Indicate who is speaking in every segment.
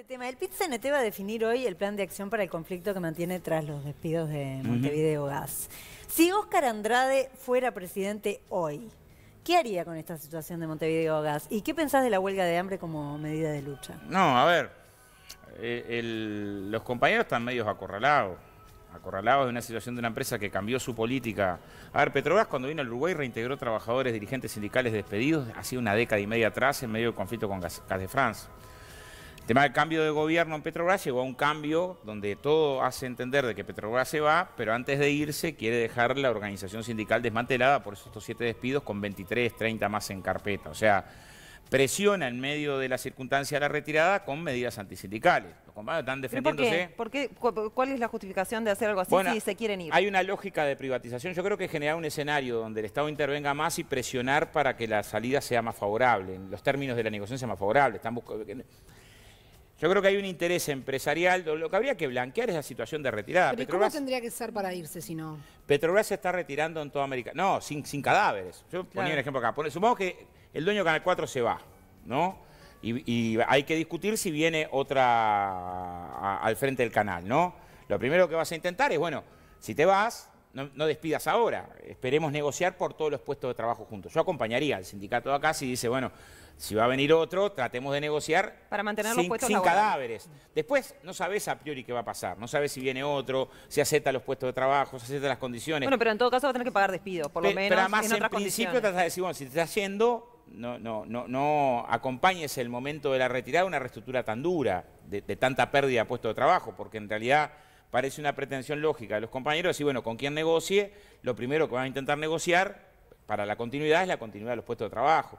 Speaker 1: El tema. El pit va a definir hoy el plan de acción para el conflicto que mantiene tras los despidos de Montevideo Gas. Si Óscar Andrade fuera presidente hoy, ¿qué haría con esta situación de Montevideo Gas? ¿Y qué pensás de la huelga de hambre como medida de lucha?
Speaker 2: No, a ver, eh, los compañeros están medios acorralados acorralados de una situación de una empresa que cambió su política. A ver, Petrobras cuando vino al Uruguay reintegró trabajadores, dirigentes sindicales despedidos, hace una década y media atrás en medio del conflicto con Gas, de France. El tema del cambio de gobierno en Petrobras llegó a un cambio donde todo hace entender de que Petrobras se va, pero antes de irse quiere dejar la organización sindical desmantelada por estos siete despidos con 23, 30 más en carpeta. O sea, presiona en medio de la circunstancia de la retirada con medidas antisindicales. Los compañeros están defendiéndose.
Speaker 1: ¿Cuál es la justificación de hacer algo así si se quieren ir? Hay
Speaker 2: una lógica de privatización. Yo creo que generar un escenario donde el Estado intervenga más y presionar para que la salida sea más favorable, en los términos de la negociación sea más favorable. Están buscando yo creo que hay un interés empresarial. Lo que habría que blanquear es la situación de retirada. ¿Pero ¿Cómo tendría
Speaker 3: que ser para irse si no?
Speaker 2: Petrobras se está retirando en toda América. No, sin, sin cadáveres. Yo ponía un ejemplo acá. Supongamos que el dueño de Canal 4 se va, ¿no? Y, hay que discutir si viene otra al frente del canal, ¿no? Lo primero que vas a intentar es, bueno, si te vas, no, no, despidas ahora, esperemos negociar por todos los puestos de trabajo juntos. Yo acompañaría al sindicato acá si dice, bueno, si va a venir otro, tratemos de negociar
Speaker 1: Para mantener los sin, sin cadáveres.
Speaker 2: Después no sabes a priori qué va a pasar, no sabes si viene otro, si acepta los puestos de trabajo, si acepta las condiciones. Bueno,
Speaker 1: pero en todo caso va a tener que pagar despidos, por lo menos. Pero además en, principio tratas
Speaker 2: de decir, bueno, si te estás yendo, no, no, no, no acompañes el momento de la retirada una reestructura tan dura, de, tanta pérdida de puestos de trabajo, porque en realidad parece una pretensión lógica de los compañeros decir, bueno, con quién negocie, lo primero que van a intentar negociar para la continuidad es la continuidad de los puestos de trabajo.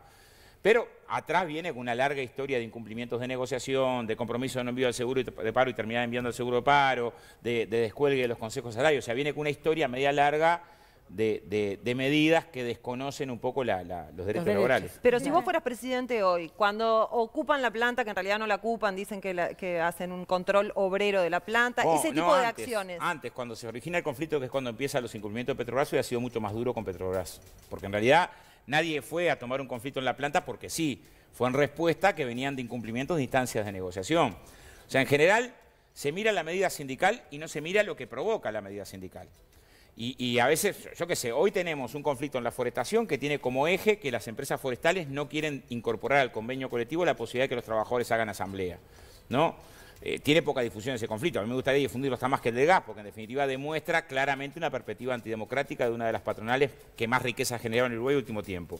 Speaker 2: Pero atrás viene con una larga historia de incumplimientos de negociación, de compromiso de no envío al seguro de paro y terminar enviando al seguro de paro, de, descuelgue de los consejos salarios. O sea, viene con una historia media larga de, medidas que desconocen un poco los, derechos laborales. Pero si vos
Speaker 1: fueras presidente hoy, cuando ocupan la planta, que en realidad no la ocupan, dicen que, hacen un control obrero de la planta, oh, ese tipo de acciones.
Speaker 2: Antes, cuando se origina el conflicto, que es cuando empiezan los incumplimientos de Petrobras, ha sido mucho más duro con Petrobras. Porque en realidad Nadie fue a tomar un conflicto en la planta porque sí, fue en respuesta que venían de incumplimientos de instancias de negociación. O sea, en general se mira la medida sindical y no se mira lo que provoca la medida sindical. Y, a veces, yo qué sé, hoy tenemos un conflicto en la forestación que tiene como eje que las empresas forestales no quieren incorporar al convenio colectivo la posibilidad de que los trabajadores hagan asamblea, ¿no? Eh, tiene poca difusión ese conflicto. A mí me gustaría difundirlo hasta más que el del gas, porque en definitiva demuestra claramente una perspectiva antidemocrática de una de las patronales que más riqueza ha generado en Uruguay en el último tiempo.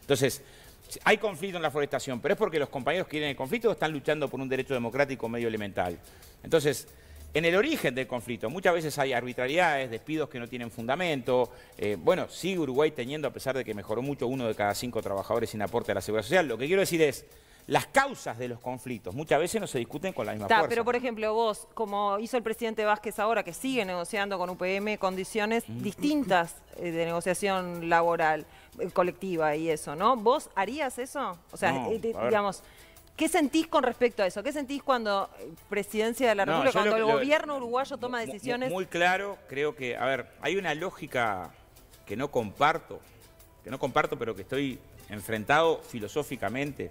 Speaker 2: Entonces, hay conflicto en la forestación, pero es porque los compañeros que tienen el conflicto están luchando por un derecho democrático medio elemental. Entonces, en el origen del conflicto, muchas veces hay arbitrariedades, despidos que no tienen fundamento. Eh, bueno, sigue Uruguay teniendo, a pesar de que mejoró mucho, uno de cada cinco trabajadores sin aporte a la seguridad social. Lo que quiero decir es las causas de los conflictos. Muchas veces no se discuten con la misma fuerza. Pero, por
Speaker 1: ejemplo, vos, como hizo el presidente Vázquez ahora, que sigue negociando con UPM condiciones mm. distintas eh, de negociación laboral, eh, colectiva y eso, ¿no? ¿Vos harías eso? O sea, eh, digamos... ¿Qué sentís con respecto a eso? ¿Qué sentís cuando presidencia de la República, cuando el gobierno uruguayo toma decisiones? muy,
Speaker 2: claro, creo que, a ver, hay una lógica que no comparto, que no comparto, pero que estoy enfrentado filosóficamente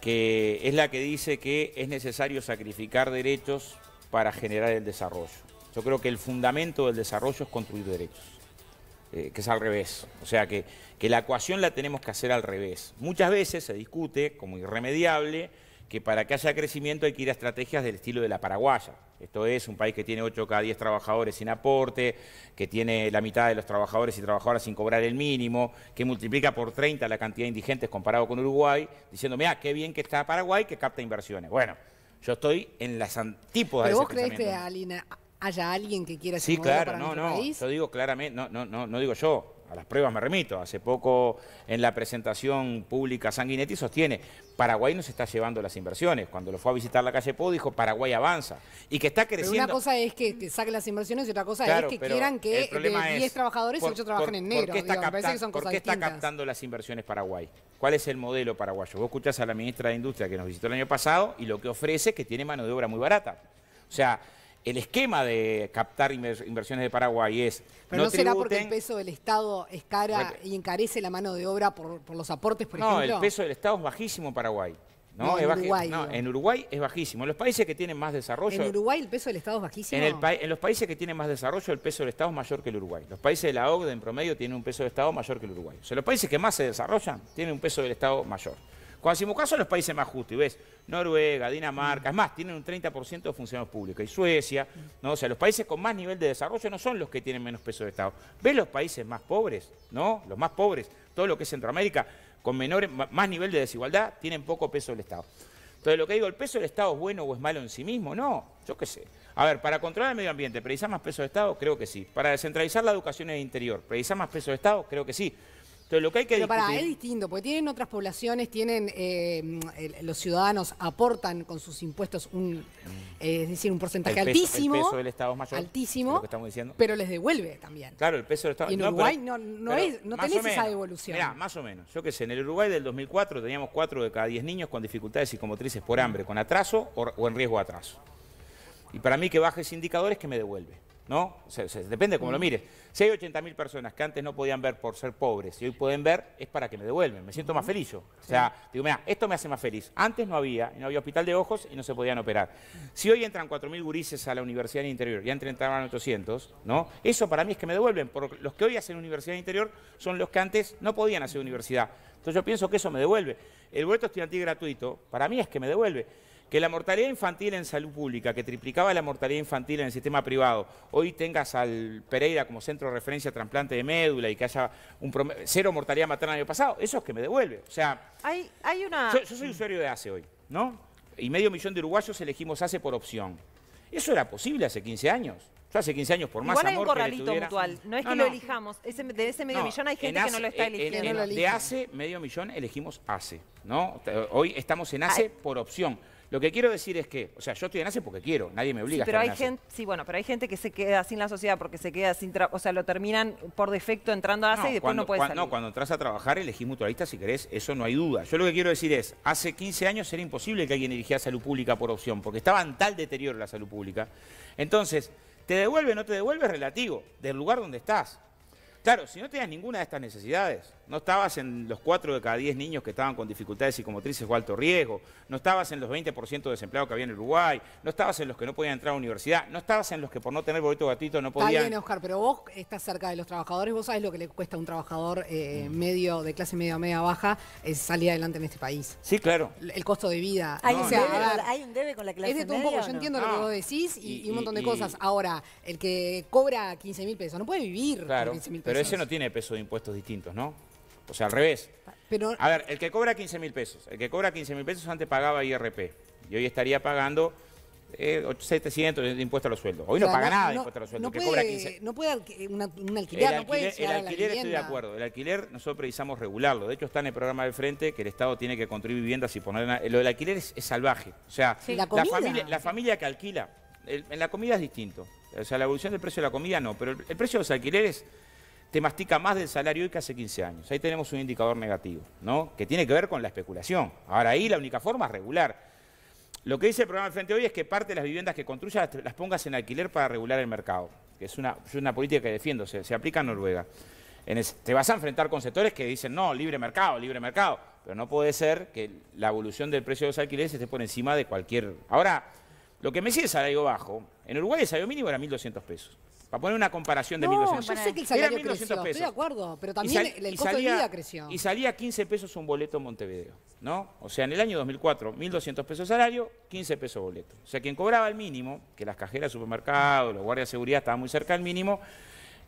Speaker 2: que es la que dice que es necesario sacrificar derechos para generar el desarrollo. Yo creo que el fundamento del desarrollo es construir derechos, eh, que es al revés. O sea, que, que la ecuación la tenemos que hacer al revés. Muchas veces se discute como irremediable que para que haya crecimiento hay que ir a estrategias del estilo de la paraguaya. Esto es un país que tiene 8 cada 10 trabajadores sin aporte, que tiene la mitad de los trabajadores y trabajadoras sin cobrar el mínimo, que multiplica por 30 la cantidad de indigentes comparado con Uruguay, diciéndome, ah, qué bien que está Paraguay, que capta inversiones. Bueno, yo estoy en las antípodas ¿Pero de ese vos crees que
Speaker 3: Alina, haya alguien que quiera país? sí, claro, no, no. Yo
Speaker 2: digo claramente, no, no, no, no digo yo a las pruebas me remito, hace poco en la presentación pública Sanguinetti sostiene, Paraguay no se está llevando las inversiones. Cuando lo fue a visitar la calle Po dijo, Paraguay avanza. Y que está creciendo... Pero una
Speaker 3: cosa es que saque saquen las inversiones y otra cosa es que quieran que 10 trabajadores trabajadores, 8 trabajen en negro. qué está, qué está captando
Speaker 2: las inversiones Paraguay? ¿Cuál es el modelo paraguayo? Vos escuchás a la ministra de Industria que nos visitó el año pasado y lo que ofrece es que tiene mano de obra muy barata. O sea, el esquema de captar inversiones de Paraguay es... Pero no, será porque
Speaker 3: el peso del Estado es cara y encarece la mano de obra por, los aportes, por ejemplo. No, el peso
Speaker 2: del Estado es bajísimo en Paraguay. en, Uruguay, es bajísimo. En los países que tienen más desarrollo... ¿En
Speaker 3: Uruguay el peso del Estado es bajísimo? En,
Speaker 2: en los países que tienen más desarrollo el peso del Estado es mayor que el Uruguay. Los países de la OCDE en promedio tienen un peso del Estado mayor que el Uruguay. O sea, los países que más se desarrollan tienen un peso del Estado mayor. Cuando caso los países más justos, y ves, Noruega, Dinamarca, es más, tienen un 30% de funcionarios públicos, y Suecia, ¿no? O sea, los países con más nivel de desarrollo no son los que tienen menos peso de Estado. ¿Ves los países más pobres, no? Los más pobres, todo lo que es Centroamérica, con menor, más nivel de desigualdad, tienen poco peso del Estado. Entonces, lo que digo, ¿el peso del Estado es bueno o es malo en sí mismo? No, yo qué sé. A ver, para controlar el medio ambiente, ¿previsar más peso de Estado? Creo que sí. Para descentralizar la educación en el interior, precisa más peso de Estado? Creo que sí lo que hay que Pero pará, es
Speaker 3: distinto, porque tienen otras poblaciones, tienen eh, los ciudadanos aportan con sus impuestos un, eh, es decir, un porcentaje altísimo. El peso del
Speaker 2: Estado es mayor. Altísimo. Pero les devuelve también. Claro, el peso del Estado. Y en Uruguay no, tenés esa devolución. más o menos. Yo qué sé, en el Uruguay del 2004 teníamos 4 de cada 10 niños con dificultades psicomotrices por hambre, con atraso o, en riesgo de atraso. Y para mí que baje ese indicador es que me devuelve. ¿no? depende como lo mm. mires. Si hay 80.000 personas que antes no podían ver por ser pobres y hoy pueden ver, es para que me devuelven, me siento más feliz O sea, digo, mira, esto me hace más feliz. Antes no había, no había hospital de ojos y no se podían operar. Si hoy entran 4.000 gurises a la Universidad Interior y antes entraban 800, ¿no? Eso para mí es que me devuelven, porque los que hoy hacen Universidad Interior son los que antes no podían hacer universidad. Entonces yo pienso que eso me devuelve. El vuelto estudiantil gratuito, para mí es que me devuelve que la mortalidad infantil en salud pública, que triplicaba la mortalidad infantil en el sistema privado, hoy tengas al Pereira como centro de referencia trasplante de médula y que haya cero mortalidad materna el año pasado, eso es que me devuelve. O sea,
Speaker 1: hay, una... yo, soy
Speaker 2: usuario de ACE hoy, ¿no? Y medio millón de uruguayos elegimos ACE por opción. Eso era posible hace 15 años. Yo hace 15 años, por más Igual un corralito mutual,
Speaker 1: no es que lo elijamos. de ese medio millón hay gente que no lo está eligiendo. de ACE,
Speaker 2: medio millón, elegimos ACE. ¿no? Hoy estamos en ACE por opción. Lo que quiero decir es que, o sea, yo estoy en ACE porque quiero, nadie me obliga pero a estar hay en
Speaker 1: ACE. Gente, sí, bueno, pero hay gente que se queda sin la sociedad porque se queda sin trabajo, o sea, lo terminan por defecto entrando a ACE y después no puede salir. No,
Speaker 2: cuando entras a trabajar elegís mutualista si querés, eso no hay duda. Yo lo que quiero decir es, hace 15 años era imposible que alguien eligiera salud pública por opción, porque estaba en tal deterioro la salud pública. Entonces, te devuelve o no te devuelve relativo, del lugar donde estás. Claro, si no tenías ninguna de estas necesidades, no estabas en los 4 de cada 10 niños que estaban con dificultades psicomotrices o alto riesgo, no estabas en los 20% de desempleados que había en Uruguay, no estabas en los que no podían entrar a universidad, no estabas en los que por no tener boleto gatito no podían... Está bien,
Speaker 3: Oscar, pero vos estás cerca de los trabajadores, vos sabés lo que le cuesta a un trabajador eh, mm. medio, de clase media media baja, eh, salir adelante en este país. Sí, claro. El costo de vida. Hay, un, debe, hay un, debe, con la clase media. Es de todo un poco, yo entiendo lo que vos decís y, un montón de cosas. Ahora, el que cobra 15 mil pesos no puede vivir con 15 mil pesos. Pero ese
Speaker 2: no tiene peso de impuestos distintos, ¿no? O sea, al revés. A ver, el que cobra 15 mil pesos, el que cobra 15 mil pesos antes pagaba IRP y hoy estaría pagando 700 eh, de impuesto a los sueldos. Hoy no paga nada de impuesto a los sueldos. No puede, cobra 15.
Speaker 3: No puede un alquiler, el alquiler, no estoy de acuerdo.
Speaker 2: El alquiler nosotros precisamos regularlo. De hecho, está en el programa del Frente que el Estado tiene que construir viviendas y poner... lo del alquiler es, salvaje. O sea, la, familia, que alquila... en la comida es distinto. O sea, la evolución del precio de la comida no, pero el precio de los alquileres te mastica más del salario hoy que hace 15 años. Ahí tenemos un indicador negativo, ¿no? Que tiene que ver con la especulación. Ahora ahí la única forma es regular. Lo que dice el programa del Frente Hoy es que parte de las viviendas que construyas las pongas en alquiler para regular el mercado, que es una, una política que defiendo, se, aplica en Noruega. te vas a enfrentar con sectores que dicen, no, libre mercado, libre mercado, pero no puede ser que la evolución del precio de los alquileres esté por encima de cualquier... Ahora, lo que me sigue es salario bajo. En Uruguay el salario mínimo era 1.200 pesos. Para poner una comparación de no, Yo sé que el salario creció, pesos. Estoy de
Speaker 3: acuerdo, pero también el costo de vida creció. Y
Speaker 2: salía 15 pesos un boleto en Montevideo, ¿no? O sea, en el año 2004, 1.200 pesos salario, 15 pesos boleto. O sea, quien cobraba el mínimo, que las cajeras de supermercado, los guardias de seguridad estaban muy cerca del mínimo,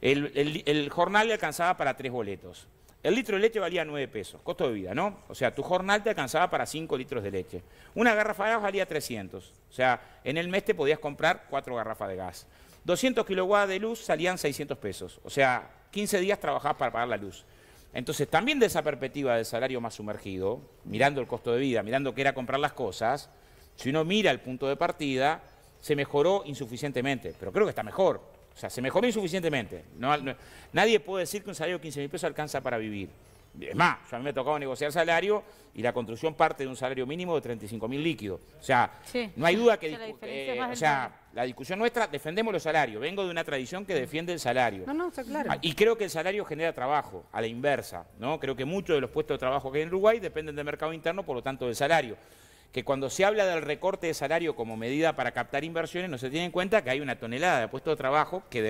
Speaker 2: el, el, jornal le alcanzaba para tres boletos. El litro de leche valía 9 pesos, costo de vida, ¿no? O sea, tu jornal te alcanzaba para 5 litros de leche. Una garrafa de gas valía 300. O sea, en el mes te podías comprar 4 garrafas de gas. 200 kilowatts de luz salían 600 pesos. O sea, 15 días trabajabas para pagar la luz. Entonces, también de esa perspectiva del salario más sumergido, mirando el costo de vida, mirando qué era comprar las cosas, si uno mira el punto de partida, se mejoró insuficientemente, pero creo que está mejor. O sea, se mejoró insuficientemente. No, nadie puede decir que un salario de 15 mil pesos alcanza para vivir. Es más, yo a mí me ha tocado negociar salario y la construcción parte de un salario mínimo de 35.000 mil líquidos. O sea, no hay duda que... Eh, la discusión nuestra, defendemos los salarios. Vengo de una tradición que defiende el salario. No,
Speaker 3: no, está claro. Ah, y
Speaker 2: creo que el salario genera trabajo, a la inversa. ¿no? Creo que muchos de los puestos de trabajo que hay en Uruguay dependen del mercado interno, por lo tanto del salario que cuando se habla del recorte de salario como medida para captar inversiones, no se tiene en cuenta que hay una tonelada de puestos de trabajo que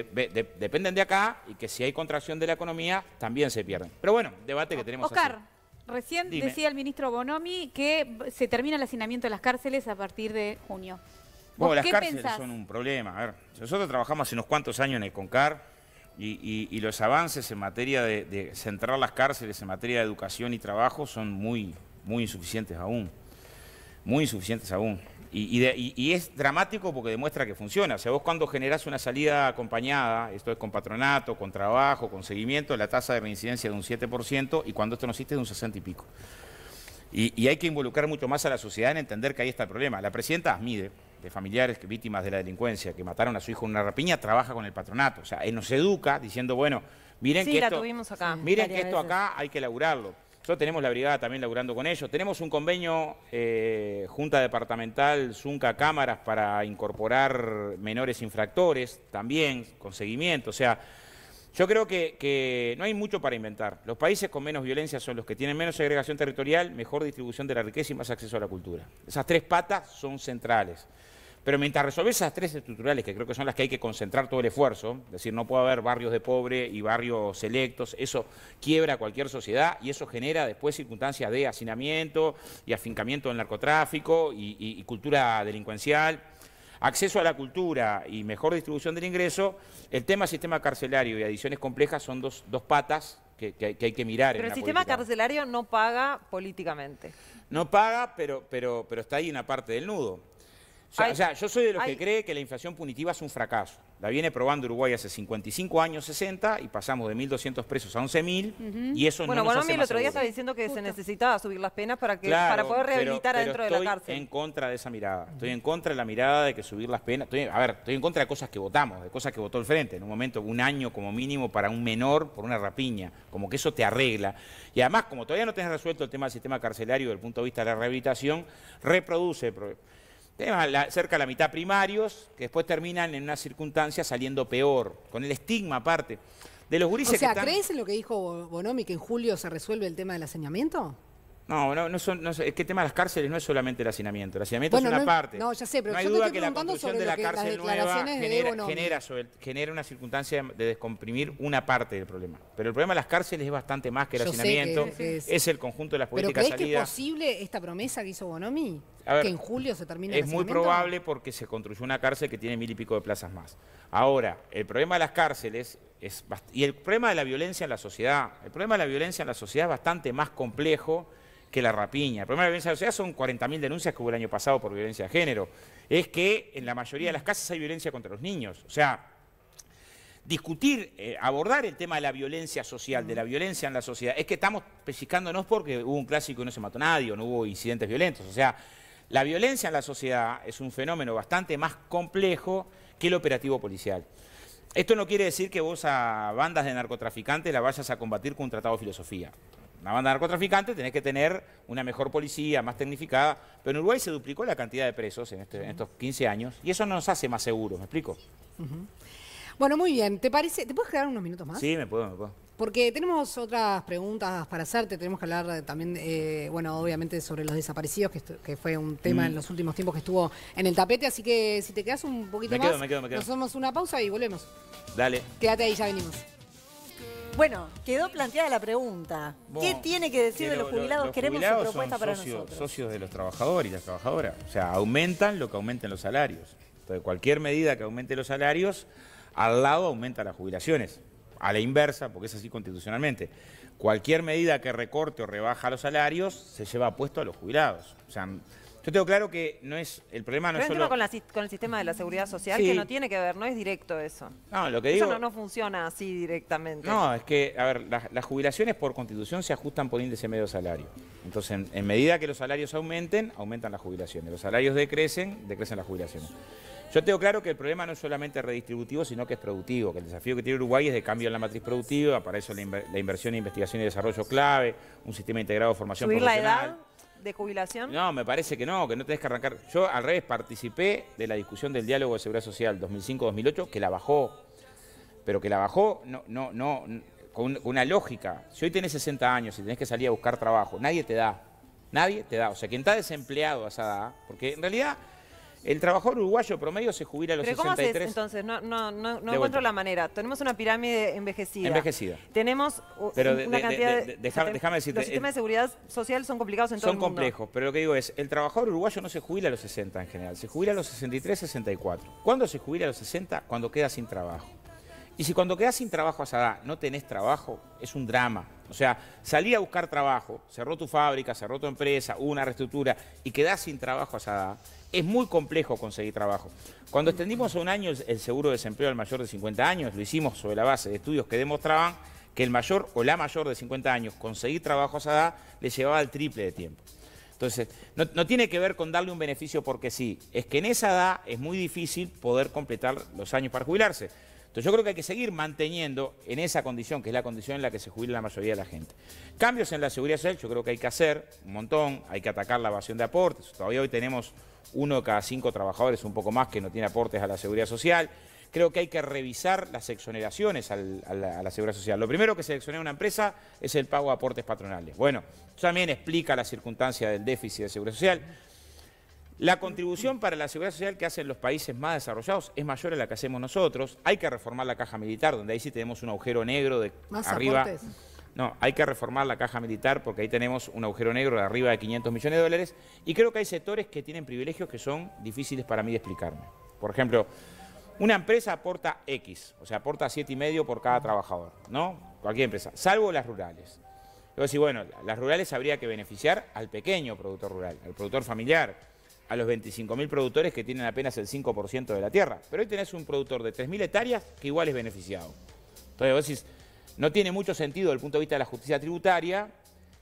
Speaker 2: dependen de acá y que si hay contracción de la economía también se pierden. Pero bueno, debate que tenemos. Oscar,
Speaker 3: recién decía el ministro Bonomi que se termina el hacinamiento de las cárceles a partir de junio.
Speaker 2: Bueno, las cárceles son un problema. ver, nosotros trabajamos hace unos cuantos años en el CONCAR. Y, los avances en materia de, de centrar las cárceles, en materia de educación y trabajo, son muy, muy insuficientes aún muy insuficientes aún. Y, es dramático porque demuestra que funciona. O sea, vos cuando generás una salida acompañada, esto es con patronato, con trabajo, con seguimiento, la tasa de reincidencia es de un 7% y cuando esto no existe es de un 60 y pico. Y, hay que involucrar mucho más a la sociedad en entender que ahí está el problema. La presidenta mide de familiares víctimas de la delincuencia, que mataron a su hijo en una rapiña, trabaja con el patronato. O sea, él nos educa diciendo, bueno, miren que esto, tuvimos
Speaker 1: acá miren que esto acá
Speaker 2: hay que laburarlo. Nosotros tenemos la brigada también laburando con ellos. Tenemos un convenio, eh, Junta Departamental, Zunca Cámaras, para incorporar menores infractores también, con seguimiento. O sea, yo creo que, que, no hay mucho para inventar. Los países con menos violencia son los que tienen menos segregación territorial, mejor distribución de la riqueza y más acceso a la cultura. Esas tres patas son centrales. Pero mientras resolvés esas tres estructurales, que creo que son las que hay que concentrar todo el esfuerzo, es decir, no puede haber barrios de pobre y barrios selectos, eso quiebra cualquier sociedad y eso genera después circunstancias de hacinamiento y afincamiento del narcotráfico y, cultura delincuencial acceso a la cultura y mejor distribución del ingreso, el tema sistema carcelario y adiciones complejas son dos, dos patas que, hay que mirar. Pero el sistema
Speaker 1: carcelario no paga políticamente.
Speaker 2: No paga, pero, pero, pero está ahí una parte del nudo. O sea, yo soy de los que cree que la inflación punitiva es un fracaso. La viene probando Uruguay hace 55 años, 60, y pasamos de 1.200 presos a 11.000, y eso bueno, no Bueno, Bonomi el otro día estaba
Speaker 1: diciendo que se necesitaba subir las penas para, que, para poder rehabilitar de la cárcel. estoy
Speaker 2: en contra de esa mirada. Estoy en contra de la mirada de que subir las penas... a ver, estoy en contra de cosas que votamos, de cosas que votó el Frente. En un momento, un año como mínimo para un menor por una rapiña. Como que eso te arregla. Y además, como todavía no tenés resuelto el tema del sistema carcelario desde el punto de vista de la rehabilitación, reproduce cerca de la mitad primarios, que después terminan en una circunstancia saliendo peor, con el estigma aparte. De los gurises o sea, ¿crees
Speaker 3: en lo que dijo Bonomi, que en julio se resuelve el tema del aseñamiento?
Speaker 2: No, no, no son, no, es que el tema de las cárceles no es solamente el hacinamiento. El hacinamiento es una parte.
Speaker 3: No, ya sé, pero no hay duda que la construcción de la cárcel nueva genera,
Speaker 2: genera, una circunstancia de descomprimir una parte del problema. Pero el problema de las cárceles es bastante más que el yo hacinamiento. es, el conjunto de las políticas ¿Pero crees que es
Speaker 3: posible esta promesa que hizo Bonomi? que en julio se termine el Es muy probable
Speaker 2: porque se construyó una cárcel que tiene mil y pico de plazas más. Ahora, el problema de las cárceles es, y el problema de la violencia en la sociedad, el problema de la violencia en la sociedad es bastante más complejo que la rapiña. El problema de la violencia de la sociedad son 40.000 denuncias que hubo el año pasado por violencia de género. Es que en la mayoría de las casas hay violencia contra los niños. O sea, discutir, eh, abordar el tema de la violencia social, de la violencia en la sociedad, es que estamos pellizcándonos porque hubo un clásico y no se mató nadie, o no hubo incidentes violentos. O sea, la violencia en la sociedad es un fenómeno bastante más complejo que el operativo policial. Esto no quiere decir que vos a bandas de narcotraficantes la vayas a combatir con un tratado de filosofía una banda narcotraficante, tenés que tener una mejor policía, más tecnificada. Pero en Uruguay se duplicó la cantidad de presos en, este, estos 15 años y eso nos hace más seguros, ¿me explico?
Speaker 3: Bueno, muy bien. ¿Te parece? ¿Te puedes quedar unos minutos
Speaker 2: más? Sí, me puedo, me puedo.
Speaker 3: Porque tenemos otras preguntas para hacerte. Tenemos que hablar eh, también, eh, bueno, obviamente sobre los desaparecidos, que, fue un tema mm. en los últimos tiempos que estuvo en el tapete. Así que si te quedas un poquito me más, me quedo, me quedo. nos hacemos una pausa y volvemos. Dale. Quédate ahí, ya venimos. Bueno, quedó planteada la pregunta. ¿Qué tiene que decir de los jubilados? Queremos
Speaker 2: su propuesta para socios, nosotros. socios de los trabajadores y las trabajadoras. O sea, aumentan lo que aumenten los salarios. Entonces, cualquier medida que aumente los salarios, al lado aumenta las jubilaciones. A la inversa, porque es así constitucionalmente. Cualquier medida que recorte o rebaja los salarios se lleva puesto a los jubilados. O sea, yo tengo claro que no es el problema no es solo... con, la,
Speaker 1: con el sistema de la seguridad social que no tiene que ver, no es directo eso.
Speaker 2: No, lo que digo... Eso no,
Speaker 1: funciona así directamente. No,
Speaker 2: es que, a ver, las, jubilaciones por constitución se ajustan por índice medio salario. Entonces, en, medida que los salarios aumenten, aumentan las jubilaciones. Los salarios decrecen, decrecen las jubilaciones. Yo tengo claro que el problema no es solamente redistributivo, sino que es productivo, que el desafío que tiene Uruguay es de cambio en la matriz productiva, para eso la, inversión en investigación y desarrollo clave, un sistema integrado de formación profesional
Speaker 1: de jubilación?
Speaker 2: No, me parece que no, que no tenés que arrancar. Yo al revés participé de la discusión del diálogo de seguridad social 2005-2008, que la bajó, pero que la bajó no, no, no, con una lógica. Si hoy tenés 60 años y tenés que salir a buscar trabajo, nadie te da. Nadie te da. O sea, quien está desempleado a esa porque en realidad el trabajador uruguayo promedio se jubila a los ¿Pero 63. ¿Cómo
Speaker 1: entonces? No, no, no, encuentro la manera. Tenemos una pirámide envejecida. Envejecida. Tenemos uh, una cantidad de. decirte. Los sistemas de seguridad social son complicados en todo el mundo. Son complejos,
Speaker 2: pero lo que digo es: el trabajador uruguayo no se jubila a los 60 en general, se jubila a los 63, 64. ¿Cuándo se jubila a los 60? Cuando queda sin trabajo. Y si cuando queda sin trabajo a no tenés trabajo, es un drama o sea, salí a buscar trabajo, cerró tu fábrica, cerró tu empresa, hubo una reestructura y quedás sin trabajo a esa edad. Es muy complejo conseguir trabajo. Cuando extendimos a un año el seguro de desempleo al mayor de 50 años, lo hicimos sobre la base de estudios que demostraban que el mayor o la mayor de 50 años conseguir trabajo a esa edad le llevaba el triple de tiempo. Entonces, no, tiene que ver con darle un beneficio porque sí, es que en esa edad es muy difícil poder completar los años para jubilarse. Entonces yo creo que hay que seguir manteniendo en esa condición, que es la condición en la que se jubila la mayoría de la gente. Cambios en la seguridad social yo creo que hay que hacer un montón, hay que atacar la evasión de aportes. Todavía hoy tenemos uno de cada cinco trabajadores, un poco más, que no tiene aportes a la seguridad social. Creo que hay que revisar las exoneraciones a, la, seguridad social. Lo primero que se exonera una empresa es el pago de aportes patronales. Bueno, también explica la circunstancia del déficit de seguridad social la contribución para la seguridad social que hacen los países más desarrollados es mayor a la que hacemos nosotros. Hay que reformar la caja militar, donde ahí sí tenemos un agujero negro de ¿Más arriba. No, hay que reformar la caja militar porque ahí tenemos un agujero negro de arriba de 500 millones de dólares. Y creo que hay sectores que tienen privilegios que son difíciles para mí de explicarme. Por ejemplo, una empresa aporta X, o sea, aporta 7,5 por cada trabajador, ¿no? Cualquier empresa, salvo las rurales. Yo decir, bueno, las rurales habría que beneficiar al pequeño productor rural, al productor familiar a los 25.000 productores que tienen apenas el 5% de la tierra. Pero hoy tenés un productor de 3.000 hectáreas que igual es beneficiado. Entonces vos decís, no tiene mucho sentido desde el punto de vista de la justicia tributaria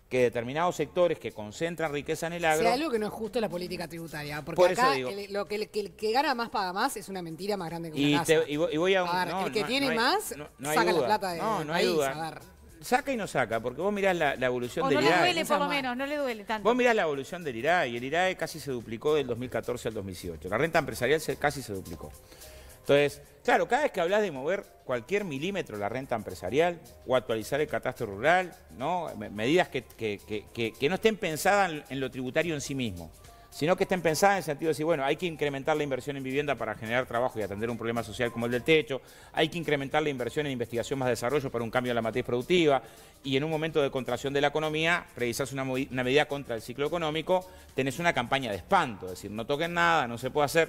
Speaker 2: que determinados sectores que concentran riqueza en el agro... Sea algo
Speaker 3: que no es justo la política tributaria, porque acá el, lo que el, que, gana más paga más es una mentira más grande que una y,
Speaker 2: y, voy a... no, el que tiene más saca la plata de No, no hay duda saca y no saca, porque vos mirás la, evolución del IRAE. No le duele, por lo menos,
Speaker 3: no le duele tanto. Vos
Speaker 2: mirás la evolución del IRAE, y el IRAE casi se duplicó del 2014 al 2018. La renta empresarial casi se duplicó. Entonces, claro, cada vez que hablas de mover cualquier milímetro la renta empresarial o actualizar el catastro rural, ¿no? medidas que, que no estén pensadas en lo tributario en sí mismo, sino que estén pensadas en el sentido de decir, bueno, hay que incrementar la inversión en vivienda para generar trabajo y atender un problema social como el del techo, hay que incrementar la inversión en investigación más desarrollo para un cambio en la matriz productiva, y en un momento de contracción de la economía, precisas una, medida contra el ciclo económico, tenés una campaña de espanto, es decir, no toquen nada, no se puede hacer.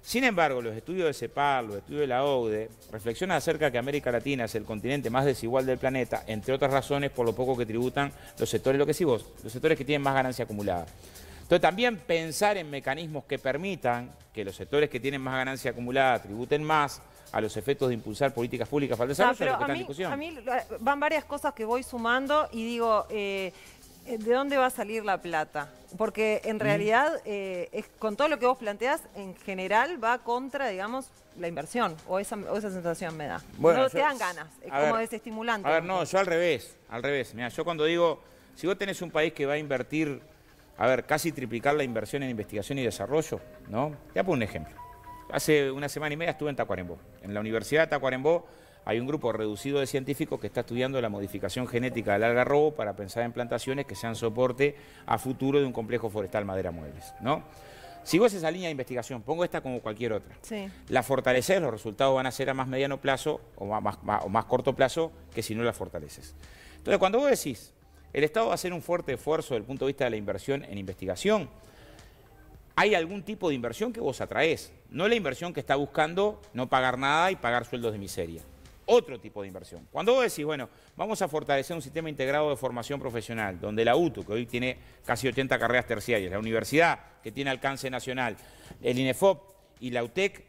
Speaker 2: Sin embargo, los estudios de CEPAL, los estudios de la OUDE, reflexionan acerca de que América Latina es el continente más desigual del planeta, entre otras razones por lo poco que tributan los sectores, lo que sí vos, los sectores que tienen más ganancia acumulada. Entonces también pensar en mecanismos que permitan que los sectores que tienen más ganancia acumulada tributen más a los efectos de impulsar políticas públicas para el desarrollo, no, pero a, mí,
Speaker 1: van varias cosas que voy sumando y digo, eh, ¿de dónde va a salir la plata? Porque en realidad, eh, con todo lo que vos planteas, en general va contra, digamos, la inversión, o esa, sensación me da. no te dan ganas, es como desestimulante. A ver, no, yo
Speaker 2: al revés, al revés. Mira, yo cuando digo, si vos tenés un país que va a invertir a ver, casi triplicar la inversión en investigación y desarrollo, ¿no? Ya por un ejemplo. Hace una semana y media estuve en Tacuarembó. En la Universidad de Tacuarembó hay un grupo reducido de científicos que está estudiando la modificación genética del algarrobo para pensar en plantaciones que sean soporte a futuro de un complejo forestal madera-muebles, ¿no? Sigo esa línea de investigación, pongo esta como cualquier otra. La fortaleces, los resultados van a ser a más mediano plazo o más, o más corto plazo que si no la fortaleces. Entonces, cuando vos decís, el Estado va a hacer un fuerte esfuerzo desde el punto de vista de la inversión en investigación. Hay algún tipo de inversión que vos atraés, no la inversión que está buscando no pagar nada y pagar sueldos de miseria. Otro tipo de inversión. Cuando vos decís, bueno, vamos a fortalecer un sistema integrado de formación profesional, donde la UTU, que hoy tiene casi 80 carreras terciarias, la universidad, que tiene alcance nacional, el INEFOP y la UTEC,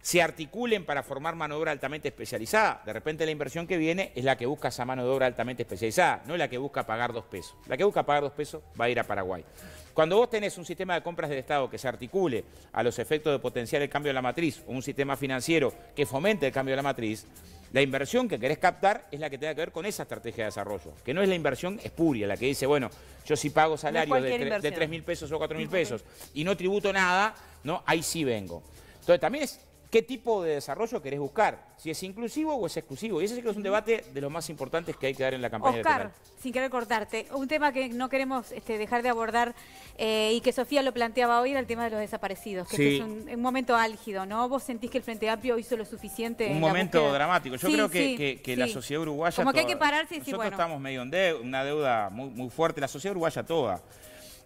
Speaker 2: se articulen para formar mano de obra altamente especializada. De repente la inversión que viene es la que busca esa mano de obra altamente especializada, no la que busca pagar dos pesos. La que busca pagar dos pesos va a ir a Paraguay. Cuando vos tenés un sistema de compras del Estado que se articule a los efectos de potenciar el cambio de la matriz o un sistema financiero que fomente el cambio de la matriz, la inversión que querés captar es la que tenga que ver con esa estrategia de desarrollo, que no es la inversión espuria, la que dice, bueno, yo si pago salario de, tres mil pesos o cuatro mil pesos y no tributo nada, ¿no? ahí sí vengo. Entonces también es qué tipo de desarrollo querés buscar, si es inclusivo o es exclusivo. Y ese sí que es un debate de los más importantes que hay que dar en la campaña Oscar,
Speaker 3: sin querer cortarte, un tema que no queremos este, dejar de abordar eh, y que Sofía lo planteaba hoy era el tema de los desaparecidos, que este es un, momento álgido, ¿no? ¿Vos sentís que el Frente Amplio hizo lo suficiente? Un momento dramático. Yo creo que, la sociedad
Speaker 2: uruguaya... Como que hay que pararse y decir, Nosotros estamos medio en deuda, una deuda muy, fuerte, la sociedad uruguaya toda.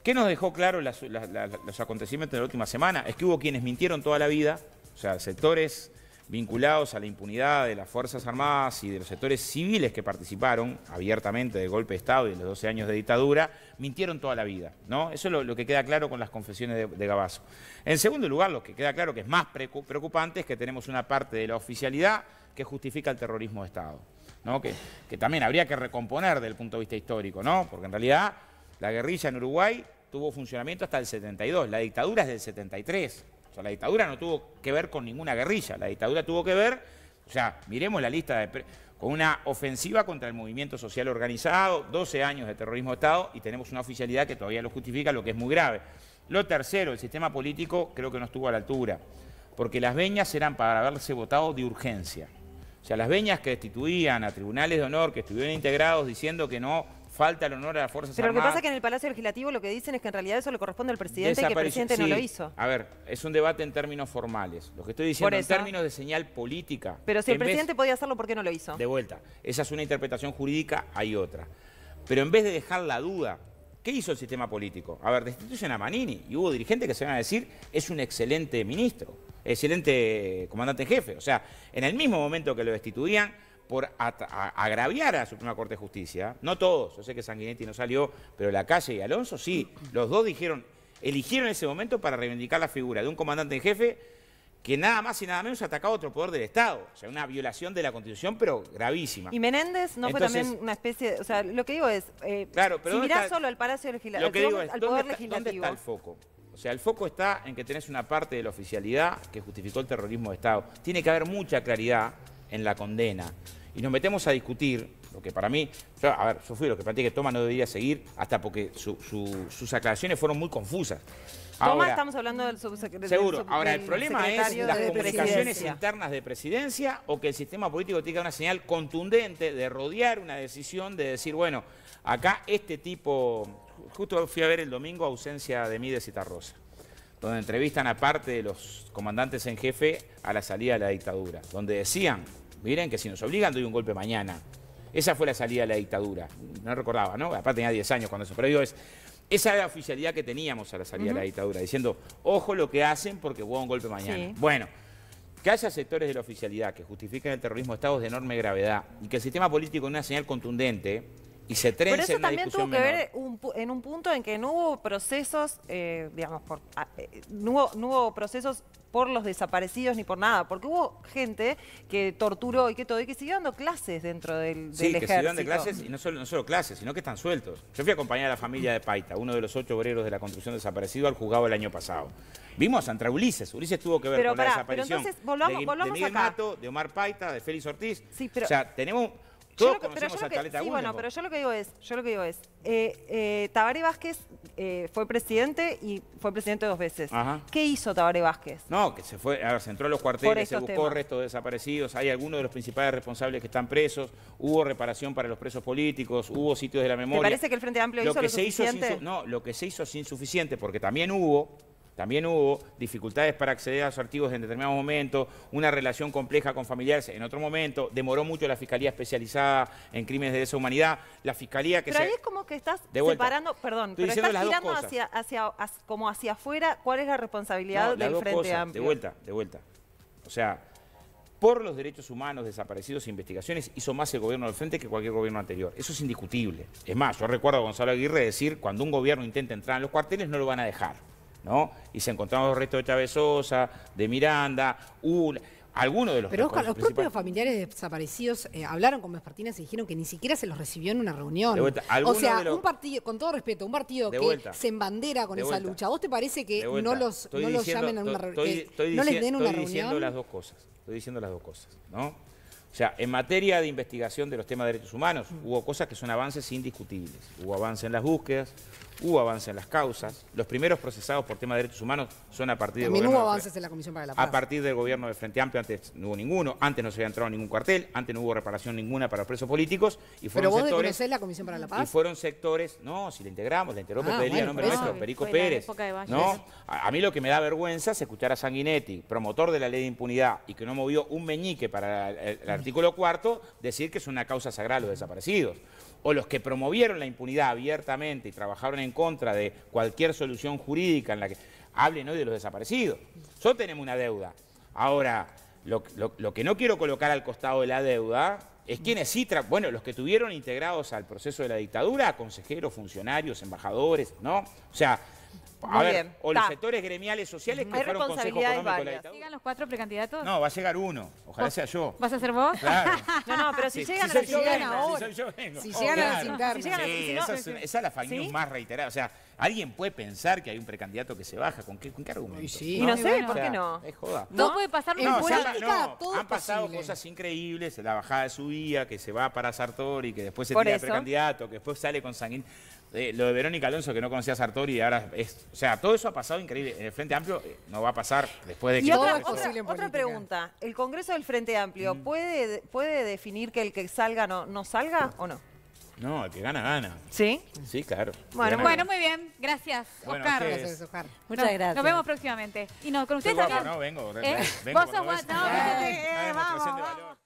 Speaker 2: ¿Qué nos dejó claro los acontecimientos de la última semana? Es que hubo quienes mintieron toda la vida, o sea, sectores vinculados a la impunidad de las Fuerzas Armadas y de los sectores civiles que participaron abiertamente del golpe de Estado y de los 12 años de dictadura, mintieron toda la vida. ¿no? Eso es lo, que queda claro con las confesiones de, Gabazo. En segundo lugar, lo que queda claro que es más preocupante es que tenemos una parte de la oficialidad que justifica el terrorismo de Estado, ¿no? que, que también habría que recomponer desde el punto de vista histórico, ¿no? porque en realidad la guerrilla en Uruguay tuvo funcionamiento hasta el 72, la dictadura es del 73. O sea, la dictadura no tuvo que ver con ninguna guerrilla, la dictadura tuvo que ver, o sea, miremos la lista con una ofensiva contra el movimiento social organizado, 12 años de terrorismo de Estado y tenemos una oficialidad que todavía lo justifica, lo que es muy grave. Lo tercero, el sistema político creo que no estuvo a la altura, porque las veñas eran para haberse votado de urgencia. O sea, las veñas que destituían a tribunales de honor que estuvieron integrados diciendo que no falta el honor a las Fuerzas Armadas. Pero lo que pasa es que en el
Speaker 1: Palacio Legislativo lo que dicen es que en realidad eso le corresponde al presidente y que el presidente no lo hizo.
Speaker 2: A ver, es un debate en términos formales. Lo que estoy diciendo en términos de señal política. Pero si el presidente
Speaker 1: podía hacerlo, ¿por qué no lo hizo? De
Speaker 2: vuelta. Esa es una interpretación jurídica, hay otra. Pero en vez de dejar la duda, ¿qué hizo el sistema político? A ver, destituyen a Manini y hubo dirigentes que se van a decir es un excelente ministro, excelente comandante en jefe. O sea, en el mismo momento que lo destituían por agraviar a la Suprema Corte de Justicia, no todos, yo sé que Sanguinetti no salió, pero la calle y Alonso sí, los dos dijeron, eligieron ese momento para reivindicar la figura de un comandante en jefe que nada más y nada menos atacaba otro poder del Estado. O sea, una violación de la Constitución, pero gravísima. Y Menéndez no fue también
Speaker 1: una especie... o sea, lo que digo es... Eh, claro, pero si mirás solo al Palacio
Speaker 2: Legislativo, lo que digo es, al Poder Legislativo... ¿Dónde está el foco? O sea, el foco está en que tenés una parte de la oficialidad que justificó el terrorismo de Estado. Tiene que haber mucha claridad en la condena. Y nos metemos a discutir, lo que para mí, yo, a ver, yo fui lo que planteé que Toma no debería seguir, hasta porque sus aclaraciones fueron muy confusas. Ahora, estamos
Speaker 1: hablando del subsecretario. Seguro. Ahora, el problema es las complicaciones
Speaker 2: internas de presidencia o que el sistema político tenga una señal contundente de rodear una decisión, de decir, bueno, acá este tipo... Justo fui a ver el domingo ausencia de mí de Citarrosa donde entrevistan a parte de los comandantes en jefe a la salida de la dictadura, donde decían Miren que si nos obligan doy un golpe mañana. Esa fue la salida de la dictadura. No recordaba, ¿no? Aparte tenía 10 años cuando eso. Pero es, esa era la oficialidad que teníamos a la salida de la dictadura, diciendo, ojo lo que hacen porque hubo un golpe mañana. Bueno, que haya sectores de la oficialidad que justifiquen el terrorismo de estados de enorme gravedad y que el sistema político en una señal contundente y se Pero eso también tuvo que ver
Speaker 1: en un punto en que no hubo procesos, eh, digamos, por, ah, eh, no, hubo, procesos por los desaparecidos ni por nada, porque hubo gente que torturó y que todo, y que siguió dando clases dentro del, del ejército. Sí, que siguió dando clases, y
Speaker 2: no solo, no clases, sino que están sueltos. Yo fui a acompañar a la familia de Paita, uno de los ocho obreros de la construcción desaparecido, al juzgado el año pasado. Vimos a Santra Ulises, Ulises tuvo que ver con la desaparición pero entonces, volvamos, de, Miguel Mato, de Omar Paita, de Félix Ortiz. Sí, pero... O sea, tenemos todos Sí, bueno, pero
Speaker 1: yo lo que digo es, yo lo que digo es, eh, eh, Tabaré Vázquez eh, fue presidente y fue presidente dos veces. ¿Qué hizo Tabaré Vázquez?
Speaker 2: No, que se fue, a se entró a los cuarteles, se buscó restos desaparecidos, hay algunos de los principales responsables que están presos, hubo reparación para los presos políticos, hubo sitios de la memoria. ¿Te parece que el Frente Amplio hizo lo suficiente? no, lo que se hizo es insuficiente, porque también hubo también hubo dificultades para acceder a los archivos en determinados momentos, una relación compleja con familiares en otro momento, demoró mucho la Fiscalía Especializada en Crímenes de deshumanidad, la Fiscalía que se... Pero ahí
Speaker 1: es como que estás separando, perdón, pero estás tirando hacia, como hacia afuera cuál es la responsabilidad del Frente Amplio. De vuelta,
Speaker 2: de vuelta. O sea, por los derechos humanos, desaparecidos e investigaciones, hizo más el gobierno del frente que cualquier gobierno anterior. Eso es indiscutible. Es más, yo recuerdo a Gonzalo Aguirre decir, cuando un gobierno intenta entrar en los cuarteles no lo van a dejar. Y se encontraron los restos de Sosa de Miranda, Algunos de los Pero Oscar, los propios
Speaker 3: familiares desaparecidos eh, hablaron con Mespartina y dijeron que ni siquiera se los recibió en una reunión. o sea, un partido, con todo respeto, un partido que se embandera con esa lucha. ¿Vos te parece que no los, llamen a una reunión? No les den una estoy diciendo las
Speaker 2: dos cosas. Estoy diciendo las dos cosas, ¿no? O sea, en materia de investigación de los temas de derechos humanos, mm. hubo cosas que son avances indiscutibles. Hubo avances en las búsquedas, hubo avance en las causas. Los primeros procesados por tema de derechos humanos son a partir del gobierno... avances
Speaker 3: de... en la Comisión para la Paz. A
Speaker 2: partir del gobierno de Frente Amplio, antes no hubo ninguno, antes no se había entrado ningún cuartel, antes no hubo reparación ninguna para los presos políticos. Y fueron ¿Pero vos sectores,
Speaker 3: la Comisión para la Paz? Y
Speaker 2: fueron sectores... No, si la integramos, la integró ah, nombre nuestro, Perico Pérez. ¿no? A, mí lo que me da vergüenza es escuchar a Sanguinetti, promotor de la ley de impunidad y que no movió un meñique para el, artículo cuarto, decir que es una causa sagrada los desaparecidos o los que promovieron la impunidad abiertamente y trabajaron en contra de cualquier solución jurídica en la que hablen hoy de los desaparecidos. Solo tenemos una deuda. Ahora, lo, que no quiero colocar al costado de la deuda es quienes sí, bueno, los que tuvieron integrados al proceso de la dictadura, consejeros, funcionarios, embajadores, ¿no? O sea, a ver, o los sectores gremiales sociales que fueron Consejo Económico de la
Speaker 1: ¿Llegan los cuatro precandidatos? No,
Speaker 2: va a llegar uno. Ojalá sea yo.
Speaker 1: ¿Vas a ser vos? Claro. No, no, pero si llegan a la si Si llegan a las internas. Sí, esa, es, la fake más
Speaker 2: reiterada. O sea, alguien puede pensar que hay un precandidato que se baja. ¿Con qué, con argumento? Y no sé, ¿por qué no? Es joda. Todo
Speaker 3: puede pasar En no,
Speaker 2: todo han pasado cosas increíbles, la bajada de su que se va para Sartori, que después se tira precandidato, que después sale con Sanguín. Eh, lo de Verónica Alonso, que no conocía a Sartori, y ahora es. O sea, todo eso ha pasado increíble. En el Frente Amplio eh, no va a pasar después de que. otra,
Speaker 1: otra, pregunta. ¿El Congreso del Frente Amplio mm. puede, puede definir que el que salga no, no salga o no?
Speaker 2: No, el que gana, gana. ¿Sí? Sí, claro. Bueno, bueno
Speaker 1: muy bien. Gracias, Oscar.
Speaker 2: Muchas
Speaker 3: nos, gracias. Nos vemos
Speaker 1: próximamente. Y no, con ustedes No,
Speaker 3: vengo. Eh, vengo ¿Vos sos vamos.